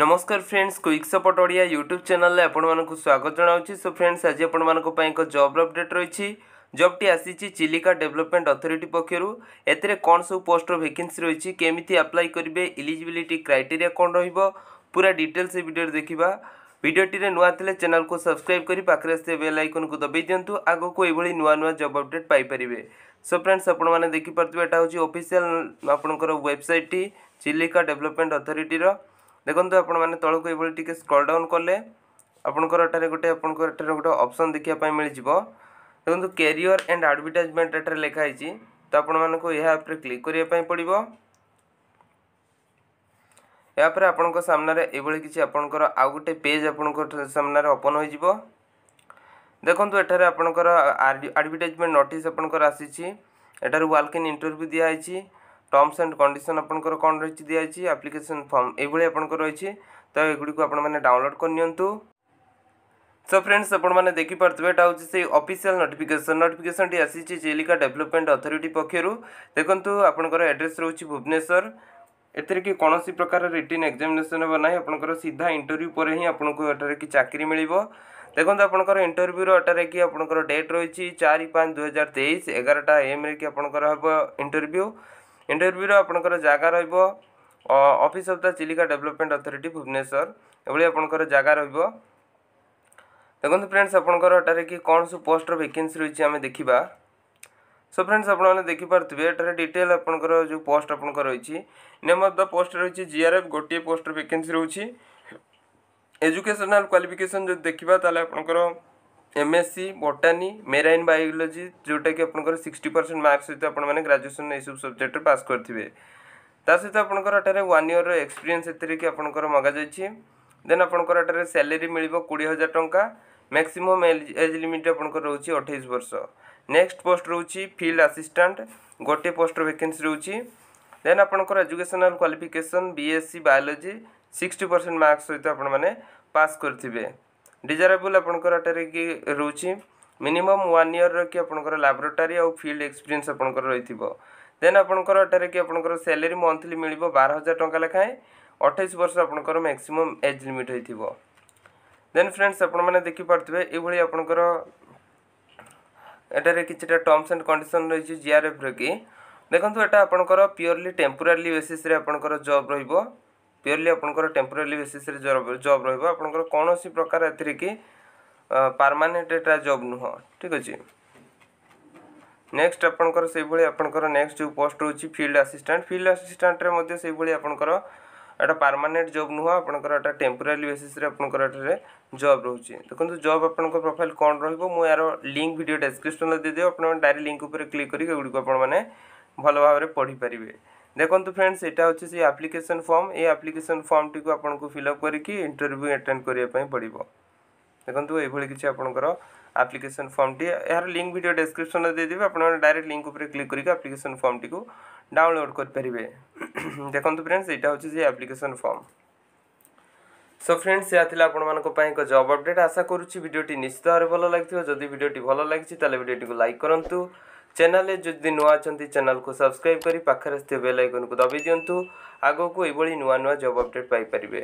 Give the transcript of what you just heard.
ନମସ୍କାର friends quick support Odia YouTube ଚ୍ୟାନେଲ୍ରେ ଆପଣମାନଙ୍କୁ ସ୍ୱାଗତ ଜଣାଉଛି ସୋ ଫ୍ରେଣ୍ଡସ୍ ଆଜି ଆପଣମାନଙ୍କ ପାଇଁ ଏକ ଜବ୍ର ଅପଡ଼େଟ୍ ରହିଛି ଜବ୍ଟି ଆସିଛି ଚିଲିକା ଡେଭଲପମେଣ୍ଟ ଅଥରିଟି ପକ୍ଷରୁ ଏଥିରେ କ'ଣ ସବୁ ପୋଷ୍ଟର ଭେକେନ୍ସି ରହିଛି କେମିତି ଆପ୍ଲାଏ କରିବେ ଇଲିଜିବିଲିଟି କ୍ରାଇଟେରିଆ କ'ଣ ରହିବ ପୁରା ଡିଟେଲ୍ସ ଏ ଭିଡ଼ିଓରେ ଦେଖିବା ଭିଡ଼ିଓଟିରେ ନୂଆ ଥିଲେ ଚ୍ୟାନେଲକୁ ସବସ୍କ୍ରାଇବ୍ କରି ପାଖରେ ଆସିଥିବା ବେଲ୍ ଆଇକନ୍କୁ ଦବାଇ ଦିଅନ୍ତୁ ଆଗକୁ ଏଭଳି ନୂଆ ନୂଆ ଜବ୍ ଅପଡ଼େଟ୍ ପାଇପାରିବେ ସୋ ଫ୍ରେଣ୍ଡସ୍ ଆପଣମାନେ ଦେଖିପାରୁଥିବେ ଏଇଟା ହେଉଛି ଅଫିସିଆଲ୍ ଆପଣଙ୍କର ୱେବସାଇଟ୍ଟି ଚିଲିକା ଡେଭଲପମେଣ୍ଟ ଅଥରିଟିର ଦେଖନ୍ତୁ ଆପଣମାନେ ତଳକୁ ଏଭଳି ଟିକେ ସ୍କ୍ରଲ୍ ଡାଉନ୍ କଲେ ଆପଣଙ୍କର ଏଠାରେ ଗୋଟେ ଆପଣଙ୍କର ଏଠାରେ ଗୋଟେ ଅପସନ୍ ଦେଖିବା ପାଇଁ ମିଳିଯିବ ଦେଖନ୍ତୁ କ୍ୟାରିୟର ଆଣ୍ଡ ଆଡ଼ଭର୍ଟାଇଜମେଣ୍ଟ ଏଠାରେ ଲେଖା ହେଇଛି ତ ଆପଣମାନଙ୍କୁ ଏହା ଉପରେ କ୍ଲିକ୍ କରିବା ପାଇଁ ପଡ଼ିବ ଏହାପରେ ଆପଣଙ୍କ ସାମ୍ନାରେ ଏଭଳି କିଛି ଆପଣଙ୍କର ଆଉ ଗୋଟେ ପେଜ୍ ଆପଣଙ୍କ ସାମ୍ନାରେ ଓପନ୍ ହୋଇଯିବ ଦେଖନ୍ତୁ ଏଠାରେ ଆପଣଙ୍କର ଆଡ଼ଭର୍ଟାଇଜମେଣ୍ଟ ନୋଟିସ୍ ଆପଣଙ୍କର ଆସିଛି ଏଠାରେ ୱାଲ୍କ ଇନ୍ ଇଣ୍ଟରଭ୍ୟୁ ଦିଆହେଇଛି ଟର୍ମସ୍ ଆଣ୍ଡ କଣ୍ଡିସନ୍ ଆପଣଙ୍କର କ'ଣ ରହିଛି ଦିଆହେଇଛି ଆପ୍ଲିକେସନ୍ ଫର୍ମ ଏଭଳି ଆପଣଙ୍କର ରହିଛି ତ ଏଗୁଡ଼ିକୁ ଆପଣମାନେ ଡାଉନଲୋଡ଼୍ କରିନିଅନ୍ତୁ ସୋ ଫ୍ରେଣ୍ଡସ୍ ଆପଣମାନେ ଦେଖିପାରୁଥିବେ ଏଇଟା ହେଉଛି ସେଇ ଅଫିସିଆଲ୍ ନୋଟିଫିକେସନ୍ ନୋଟିଫିକେସନ୍ଟି ଆସିଛି ଚିଲିକା ଡେଭଲପମେଣ୍ଟ ଅଥରିଟି ପକ୍ଷରୁ ଦେଖନ୍ତୁ ଆପଣଙ୍କର ଆଡ୍ରେସ୍ ରହୁଛି ଭୁବନେଶ୍ୱର ଏଥିରେ କି କୌଣସି ପ୍ରକାର ରିଟିନ୍ ଏକ୍ଜାମିନେସନ୍ ହେବ ନାହିଁ ଆପଣଙ୍କର ସିଧା ଇଣ୍ଟରଭ୍ୟୁ ପରେ ହିଁ ଆପଣଙ୍କୁ ଏଠାରେ କି ଚାକିରି ମିଳିବ ଦେଖନ୍ତୁ ଆପଣଙ୍କର ଇଣ୍ଟରଭ୍ୟୁର ଏଠାରେ କି ଆପଣଙ୍କର ଡେଟ୍ ରହିଛି ଚାରି ପାଞ୍ଚ ଦୁଇହଜାର ତେଇଶ ଏଗାରଟା ଏମ୍ରେ କି ଆପଣଙ୍କର ହେବ ଇଣ୍ଟରଭ୍ୟୁ ଇଣ୍ଟରଭ୍ୟୁର ଆପଣଙ୍କର ଜାଗା ରହିବ office of the Chilika development authority Bhubaneswar ଏଭଳି ଆପଣଙ୍କର ଜାଗା ରହିବ ଦେଖନ୍ତୁ ଫ୍ରେଣ୍ଡସ୍ ଆପଣଙ୍କର ଏଠାରେ କି କ'ଣ ସବୁ ପୋଷ୍ଟର ଭେକେନ୍ସି ରହିଛି ଆମେ ଦେଖିବା সো ফ্রেন্ডস আপনার দেখিপারে এটার ডিটেল আপনার যে পোস্ট আপনার রয়েছে নেম অফ দ পোস্ট রয়েছে জিআরএফ গোটিয়ে পোস্টর ভ্যাকেন্সি রয়েছে এজুকেশনাল কোয়ালিফিকেসন যদি দেখা তাহলে আপনার এমএসসি বটানি মেরাইন বায়োলোজি যেটাকি আপনার সিক্সটি পরসেন্ট মার্কস সহ আপনার গ্রাজুয়েসন এইসব সবজেক্টে পাস করে তা সহ আপনার এটার ওয়ান ইয়র এক্সপিরিয়েন্স এতে কি আপনার মগাযাই দেন আপনার এটার স্যালেরি মিলব কোড়ি হাজার টঙ্কা ম্যাক্সিমম এজ লিমিট আপনার রয়েছে অঠেইশ বর্ষ নেক্সট ପୋଷ୍ଟ ରହୁଛି ଫିଲ୍ଡ ଆସିଷ୍ଟାଣ୍ଟ ଗୋଟିଏ ପୋଷ୍ଟର ଭେକେନ୍ସି ରହୁଛି ଦେନ୍ ଆପଣଙ୍କର educational qualification C biology sixty percent marks ସହିତ ଆପଣମାନେ ପାସ୍ କରିଥିବେ ଡିଜାରେବୁଲ୍ ଆପଣଙ୍କର ଏଠାରେ କି ରହୁଛି ମିନିମମ୍ ୱାନ୍ ଇୟର୍ର କି ଆପଣଙ୍କର ଲାବ୍ରୋଟାରୀ ଆଉ ଫିଲ୍ଡ ଏକ୍ସପିରିଏନ୍ସ ଆପଣଙ୍କର ରହିଥିବ ଦେନ୍ ଆପଣଙ୍କର ଏଠାରେ କି ଆପଣଙ୍କର ସାଲେରୀ ମନ୍ଥଲି ମିଳିବ ବାର ହଜାର ଟଙ୍କା ଲେଖାଏଁ ଅଠେଇଶ ବର୍ଷ ଆପଣଙ୍କର ମ୍ୟାକ୍ସିମମ୍ ଏଜ୍ ଲିମିଟ୍ ହୋଇଥିବ ଦେନ୍ ଫ୍ରେଣ୍ଡସ୍ ଆପଣମାନେ ଦେଖିପାରୁଥିବେ ଏଇଭଳି ଆପଣଙ୍କର এটার কিছটা টেমস এন্ড কন্ডিশন রইছে জিআরএফ ৰকি দেখন্ত এটা आपण কৰা পিউৰলি টেম্পৰাৰিলি বেসিসৰে आपण কৰা জব ৰইব পিউৰলি आपण কৰা টেম্পৰাৰিলি বেসিসৰে জব ৰইব आपण কৰা কোনসি প্ৰকাৰ এতিকে পার্মানেন্ট এটা জব নহ ঠিক আছে নেক্সট आपण কৰা সেই বুলি आपण কৰা নেক্সট জব পষ্ট ৰুচি ফিল্ড অ্যাসিস্টেণ্ট ফিল্ড অ্যাসিস্টেণ্ট ৰে মধ্য সেই বুলি आपण কৰা ଏଇଟା ପାର୍ମାନେଣ୍ଟ ଜବ୍ ନୁହଁ ଆପଣଙ୍କର ଏଇଟା ଟେମ୍ପୋରାରୀ ବେସିସ୍ରେ ଆପଣଙ୍କର ଏଠାରେ ଜବ୍ ରହୁଛି ଦେଖନ୍ତୁ ଜବ୍ ଆପଣଙ୍କ ପ୍ରୋଫାଇଲ୍ କ'ଣ ରହିବ ମୁଁ ଏହାର ଲିଙ୍କ୍ ଭିଡ଼ିଓ ଡେସ୍କ୍ରିପ୍ସନ୍ରେ ଦେଇଦେବି ଆପଣମାନେ ଡାଇରେକ୍ଟ ଲିଙ୍କ୍ ଉପରେ କ୍ଲିକ୍ କରିକି ଏଗୁଡ଼ିକୁ ଆପଣମାନେ ଭଲ ଭାବରେ ପଢ଼ିପାରିବେ ଦେଖନ୍ତୁ ଫ୍ରେଣ୍ଡସ୍ ଏଇଟା ହେଉଛି ସେ ଆପ୍ଲିକେସନ୍ ଫର୍ମ ଏଇ ଆପ୍ଲିକେସନ୍ ଫର୍ମଟିକୁ ଆପଣଙ୍କୁ ଫିଲ୍ଅପ୍ କରିକି ଇଣ୍ଟରଭ୍ୟୁ ଆଟେଣ୍ଡ କରିବା ପାଇଁ ପଡ଼ିବ ଦେଖନ୍ତୁ ଏଇଭଳି କିଛି ଆପଣଙ୍କର ଆପ୍ଲିକେସନ୍ ଫର୍ମଟି ଏହାର ଲିଙ୍କ୍ ଭିଡ଼ିଓ ଡେସ୍କ୍ରିପ୍ସନ୍ରେ ଦେଇଦେବି ଆପଣମାନେ ଡାଇରେକ୍ଟ ଲିଙ୍କ୍ ଉପରେ କ୍ଲିକ୍ କରିକି ଆପ୍ଲିକେସନ୍ ଫର୍ମଟିକୁ ଡାଉନଲୋଡ଼୍ କରିପାରିବେ দেখন্তু ফ্রেন্ডস এটা হচ্ছে যে আপ্লিকেশন ফর্ম সো ফ্রেন্ডস ଏହା ଥିଲା ଆପଣମାନଙ୍କ ପାଇଁ ଏକ ଜବ୍ ଅପଡେଟ୍ ଆଶା କରୁଛି ଭିଡ଼ିଓଟି ନିଶ୍ଚିତ ଭାବରେ ଭଲ ଲାଗିଥିବ ଯଦି ଭିଡ଼ିଓଟି ଭଲ ଲାଗିଛି ତାହେଲେ ଭିଡ଼ିଓଟିକୁ ଲାଇକ୍ କରନ୍ତୁ ଚ୍ୟାନେଲରେ ଯଦି ନୂଆ ଅଛନ୍ତି ଚ୍ୟାନେଲକୁ ସବସ୍କ୍ରାଇବ୍ କରି ପାଖରେ ଥିବା ବେଲ୍ ଆଇକନ୍କୁ ଦବାଇ ଦିଅନ୍ତୁ ଆଗକୁ ଏଭଳି ନୂଆ ନୂଆ ଜବ୍ ଅପଡେଟ୍ ପାଇପାରିବେ